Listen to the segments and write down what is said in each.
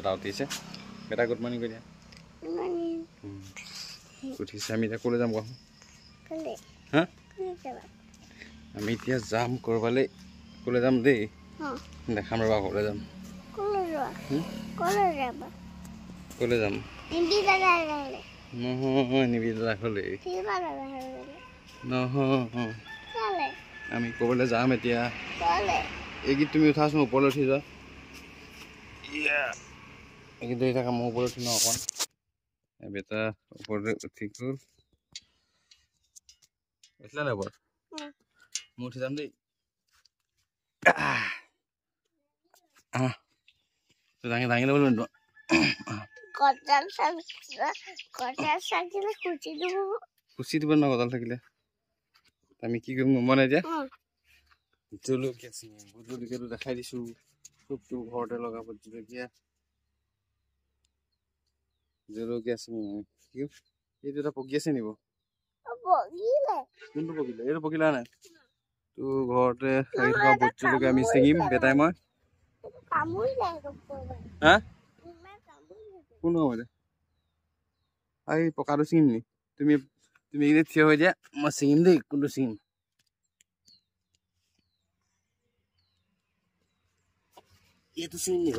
এটা উঠিছে এটা গুড মৰ্ণিং কৈ উঠিছে আমি এতিয়া ক'লৈ যাম কোৱাচোন আমি এতিয়া যাম ক'ৰবালৈ ক'লৈ যাম দেই দেখাম ৰবা ক'লৈ যাম ক'লৈ যাম আমি ক'বলৈ যাম এতিয়া এই গীত তুমি উঠাচোন ওপৰলৈ উঠি যোৱা মোৰ ওপৰত উঠিম দিব ন কদাল থাকিলে আমি কি কৰিম গম এতিয়া দেখাই দিছো ঘৰতে লগাব জলকীয়া জেরো গেছনি কিব এটা পকেছনিবো পকিলা ন্দো পকিলা এর পকিলা না তো ঘরে খাইব বাচ্চা লোকে আমি সিগিম বেটাইমা কামুই না হ আমি কামুই কোন নাম আই পকারো সিগনি তুমি তুমি ইতে থৈয়া মেশিন দে একুলু সিন ইয়ে তো সিন নি হ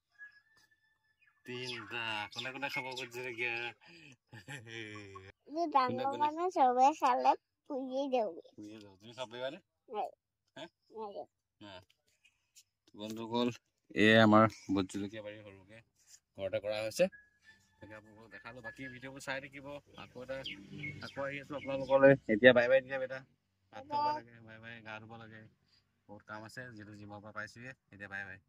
তিনিটা কোনে কোনে খাব খুজিছে নেকি ডাঙৰ মানুহ চবে চালে পুৰিয়েই দিওঁ পুৰিয়েই দিওঁ তুমি খাব পাৰিবানে বন্ধুসকল এয়াই আমাৰ ভোট জলকীয়া বাৰী সৰুকে ঘৰতে কৰা হৈছে গতিকে আপোনালোকক দেখালোঁ বাকী ভিডিঅ'বোৰ চাই থাকিব আকৌ এটা আকৌ আহি আছোঁ আপোনালোকলৈ এতিয়া বাই বাই দিয়া বেটা ভাত খাব লাগে বাই বাই গা ধুব লাগে বহুত কাম আছে যিটো জিমৰ পৰা পাইছোঁহে এতিয়া বাই বাই